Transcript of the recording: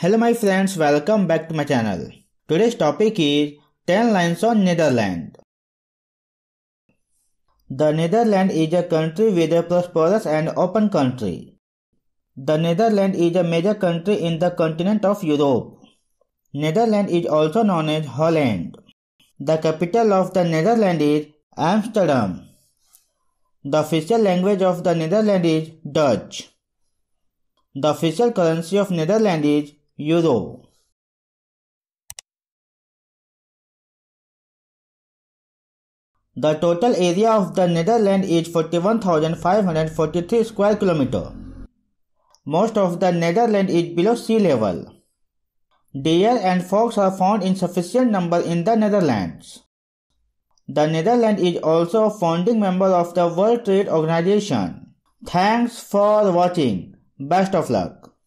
Hello my friends, welcome back to my channel. Today's topic is 10 lines on Netherlands. The Netherlands is a country with a prosperous and open country. The Netherlands is a major country in the continent of Europe. Netherlands is also known as Holland. The capital of the Netherlands is Amsterdam. The official language of the Netherlands is Dutch. The official currency of Netherlands is euro The total area of the Netherlands is 41,543 square kilometer. Most of the Netherlands is below sea level. Deer and fox are found in sufficient number in the Netherlands. The Netherlands is also a founding member of the World Trade Organization. Thanks for watching. Best of luck.